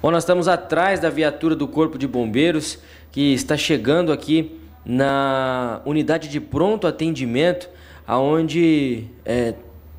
Bom, nós estamos atrás da viatura do Corpo de Bombeiros que está chegando aqui na unidade de pronto atendimento, aonde é,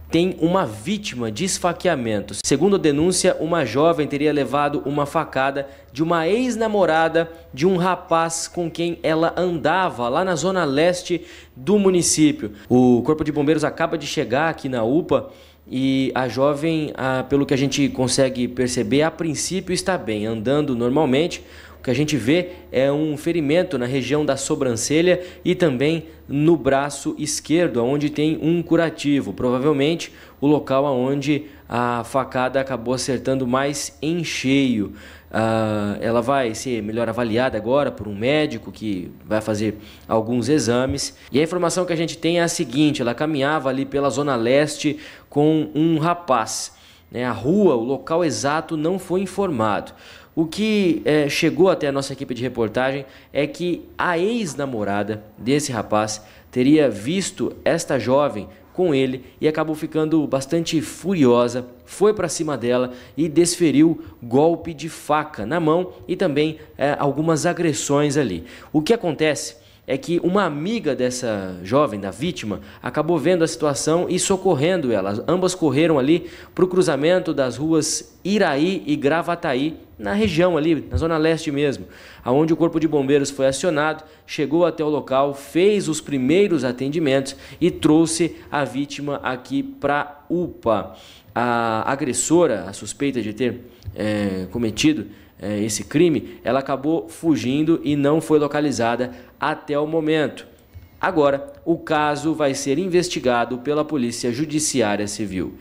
tem uma vítima de esfaqueamento. Segundo a denúncia, uma jovem teria levado uma facada de uma ex-namorada de um rapaz com quem ela andava lá na zona leste do município. O Corpo de Bombeiros acaba de chegar aqui na UPA e a jovem, pelo que a gente consegue perceber, a princípio está bem, andando normalmente, o que a gente vê é um ferimento na região da sobrancelha e também no braço esquerdo, onde tem um curativo, provavelmente o local onde a facada acabou acertando mais em cheio. Ah, ela vai ser melhor avaliada agora por um médico que vai fazer alguns exames. E a informação que a gente tem é a seguinte: ela caminhava ali pela zona leste com um rapaz. Né? A rua, o local exato não foi informado. O que é, chegou até a nossa equipe de reportagem é que a ex-namorada desse rapaz teria visto esta jovem com ele e acabou ficando bastante furiosa, foi para cima dela e desferiu golpe de faca na mão e também é, algumas agressões ali. O que acontece? é que uma amiga dessa jovem, da vítima, acabou vendo a situação e socorrendo ela. Ambas correram ali para o cruzamento das ruas Iraí e Gravataí, na região ali, na zona leste mesmo, aonde o corpo de bombeiros foi acionado, chegou até o local, fez os primeiros atendimentos e trouxe a vítima aqui para UPA. A agressora, a suspeita de ter é, cometido é, esse crime, ela acabou fugindo e não foi localizada até o momento. Agora, o caso vai ser investigado pela Polícia Judiciária Civil.